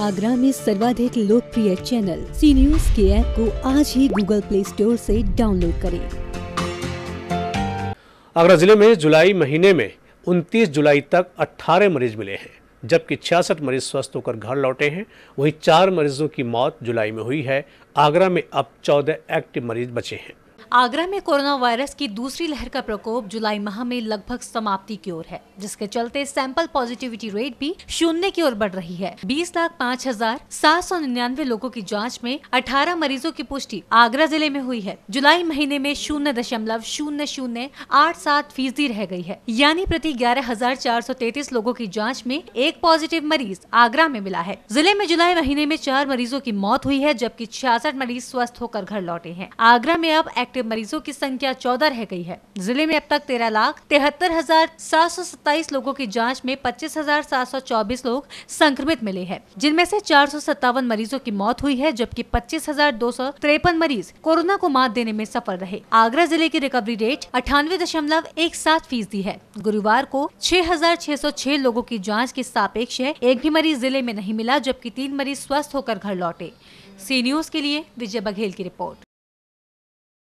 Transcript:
आगरा में सर्वाधिक लोकप्रिय चैनल सी न्यूज के ऐप को आज ही गूगल प्ले स्टोर से डाउनलोड करें आगरा जिले में जुलाई महीने में 29 जुलाई तक 18 मरीज मिले हैं जबकि छियासठ मरीज स्वस्थ होकर घर लौटे हैं वहीं चार मरीजों की मौत जुलाई में हुई है आगरा में अब 14 एक्टिव मरीज बचे हैं आगरा में कोरोना वायरस की दूसरी लहर का प्रकोप जुलाई माह में लगभग समाप्ति की ओर है जिसके चलते सैंपल पॉजिटिविटी रेट भी शून्य की ओर बढ़ रही है बीस लाख पाँच हजार सात सौ निन्यानवे लोगों की जांच में अठारह मरीजों की पुष्टि आगरा जिले में हुई है जुलाई महीने में शून्य दशमलव शून्य शून्य आठ सात फीसदी रह गई है यानी प्रति ग्यारह हजार चार सौ तैतीस लोगों की जाँच में एक पॉजिटिव मरीज आगरा में मिला है जिले में जुलाई महीने में चार मरीजों की मौत हुई है जबकि छियासठ मरीज स्वस्थ होकर घर लौटे हैं आगरा में अब एक्टिव मरीजों की संख्या चौदह रह गई है जिले में अब तक तेरह लाख तिहत्तर हजार सात सौ सत्ताईस लोगों की जांच में पच्चीस हजार सात सौ चौबीस लोग संक्रमित मिले हैं जिनमें से चार सौ सत्तावन मरीजों की मौत हुई है जबकि पच्चीस हजार दो सौ तिरपन मरीज कोरोना को मात देने में सफल रहे आगरा जिले की रिकवरी रेट अठानवे दशमलव एक सात फीसदी है गुरुवार को छह हजार छह सौ छह लोगों की जाँच के सापेक्ष एक भी मरीज जिले में नहीं मिला जबकि तीन मरीज स्वस्थ होकर घर लौटे सी न्यूज के लिए विजय बघेल की रिपोर्ट